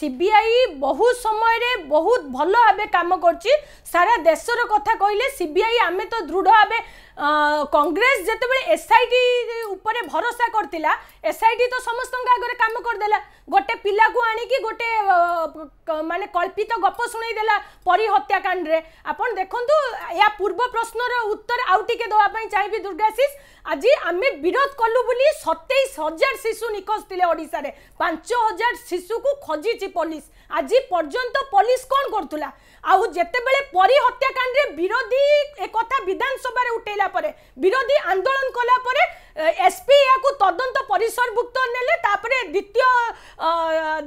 CBI বহু সময়ের বহুত ভাল ভাবে কাম করছি সারা দেশর কথা কহিলে সিবিআই আমি তো দৃঢ় ভাবে কংগ্রেস যেতবে এসআইটি উপরে ভরসা করতিলা এসআইটি তো সমস্ত আগে কাম করেদেলা গোটে পিলাকু আনিকি গোটে মানে কল্পিত গপ শুনেদেলা পরী হত্যাকাণ্ডে আপন দেখুন এয়া পূর্ব প্রশ্নর উত্তর আউ টিকে দেওয়া চাইবি দুর্গাশিষ আজি আমি বিরোধ কলু বলি সতেইশ হাজার শিশু নিখোঁজ লে ওড়শার পাঁচ হাজার শিশুকু খোঁজিছি পুলিশ আজি পর্যন্ত পুলিশ কোণ করুলা আউ যেতবে পরী হত্যাকাণ্ডে বিরোধী একথা বিধানসভার উঠেলা আসিলা পরে বিরোধী আন্দোলন কলা পরে এসপি ইয়াকু তদন্ত পরিসরভুক্ত নেলে তাপরে দ্বিতীয়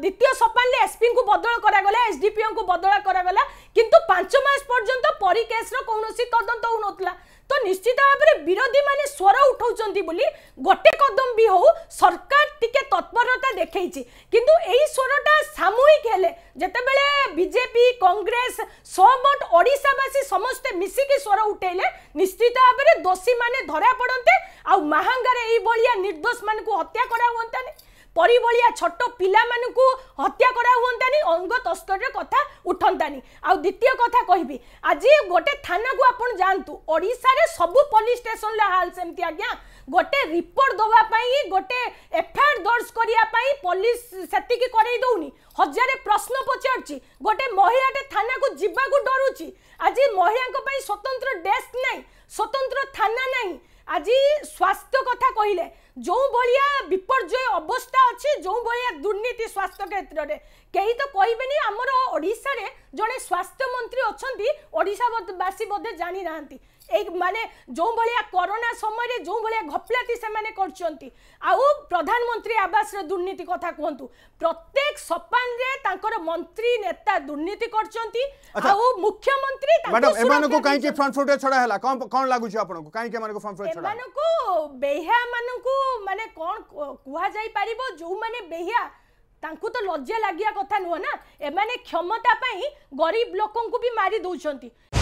দ্বিতীয় সোপানে এসপি কু বদল করাগলা এসডিপিও কু বদল করাগলা কিন্তু পাঁচ মাস পর্যন্ত পরি কেসর কৌশি তদন্ত হউনথিলা তো নিশ্চিত ভাবে বিরোধী মানে স্বর উঠাউছন্তি বলি গোটে কদম বি হউ সরকার টিকে তৎপর ଦେଖେଇଛି କିନ୍ତୁ ଏଇ ସ୍ୱରଟା ସାମୂହିକ ହେଲେ ଯେତେବେଳେ ବିଜେପି କଂଗ୍ରେସ ସୋ ବଟ୍ ଓଡ଼ିଶାବାସୀ ସମସ୍ତେ ମିଶିକି ସ୍ୱର ଉଠେଇଲେ ନିଶ୍ଚିତ ଭାବରେ ଦୋଷୀମାନେ ଧରା ପଡ଼ନ୍ତେ ଆଉ ମାହାଙ୍ଗାରେ ଏଇଭଳିଆ ନିର୍ଦ୍ଦୋଷମାନଙ୍କୁ ହତ୍ୟା କରା ହୁଅନ୍ତାନି ପରିଭଳିଆ ଛୋଟ ପିଲାମାନଙ୍କୁ ହତ୍ୟା କରା ହୁଅନ୍ତାନି ଅଙ୍ଗ ତସ୍ତରୀୟ କଥା ଉଠନ୍ତାନି ଆଉ ଦ୍ୱିତୀୟ କଥା କହିବି ଆଜି ଗୋଟେ ଥାନାକୁ ଆପଣ ଯାଆନ୍ତୁ ଓଡ଼ିଶାରେ ସବୁ ପୋଲିସ ଷ୍ଟେସନର ହାଲ ସେମିତି ଆଜ୍ଞା ଗୋଟେ ରିପୋର୍ଟ ଦେବା ପାଇଁ ଗୋଟେ ଏଫଆଇଆର ଦର୍ଜ କରିବା ପାଇଁ ପୋଲିସ ସେତିକି କରେଇ ଦେଉନି ହଜାରେ ପ୍ରଶ୍ନ ପଚାରୁଛି ଗୋଟେ ମହିଳାଟେ ଥାନାକୁ ଯିବାକୁ ଡରୁଛି ଆଜି ମହିଳାଙ୍କ ପାଇଁ ସ୍ୱତନ୍ତ୍ର ଡେସ୍କ ନାହିଁ ସ୍ୱତନ୍ତ୍ର ଥାନା ନାହିଁ ଆଜି ସ୍ୱାସ୍ଥ୍ୟ କଥା କହିଲେ ଯେଉଁ ଭଳିଆ ବିପର୍ଯ୍ୟୟ ଅବସ୍ଥା ଅଛି ଯେଉଁ ଭଳିଆ ଦୁର୍ନୀତି ସ୍ୱାସ୍ଥ୍ୟ କ୍ଷେତ୍ରରେ କେହି ତ କହିବେନି ଓଡ଼ିଶାରେ ଜଣେ ସ୍ୱାସ୍ଥ୍ୟମନ୍ତ୍ରୀ ଅଛନ୍ତି ଓଡ଼ିଶାବାସୀ ବୋଧେ ଜାଣିନାହାନ୍ତି এই মানে ଯେଉଁ ଭଳିଆ କରୋନା ସମୟରେ ଯେଉଁ ଭଳିଆ ଘପଲାତି ସେମାନେ କରୁଛନ୍ତି ଆଉ ପ୍ରଧାନମନ୍ତ୍ରୀ ଆବାସର ଦୁର୍ନୀତି କଥା କୁହନ୍ତୁ ପ୍ରତ୍ୟେକ ସପାନରେ ତାଙ୍କର ମନ୍ତ୍ରୀ ନେତା ଦୁର୍ନୀତି କରୁଛନ୍ତି ଆଉ ମୁଖ୍ୟମନ୍ତ୍ରୀ ଏମାନଙ୍କୁ କାହିଁକି ଫ୍ରଣ୍ଟ ଫୁଟରେ ଛଡ଼ା ହେଲା କ'ଣ କ'ଣ ଲାଗୁଛି ଆପଣଙ୍କୁ କାହିଁକି ଏମାନଙ୍କୁ ଫ୍ରଣ୍ଟ ଫୁଟରେ ଏମାନଙ୍କୁ ବେହିଆ ମାନଙ୍କୁ ମାନେ କ'ଣ କୁହାଯାଇ ପାରିବ ଯେଉଁମାନେ ବେହିଆ ତାଙ୍କୁ ତ ଲଜ୍ଜା ଲାଗିବା କଥା ନୁହଁ ନା ଏମାନେ କ୍ଷମତା ପାଇଁ ଗରିବ ଲୋକଙ୍କୁ ବି ମାରି ଦେଉଛନ୍ତି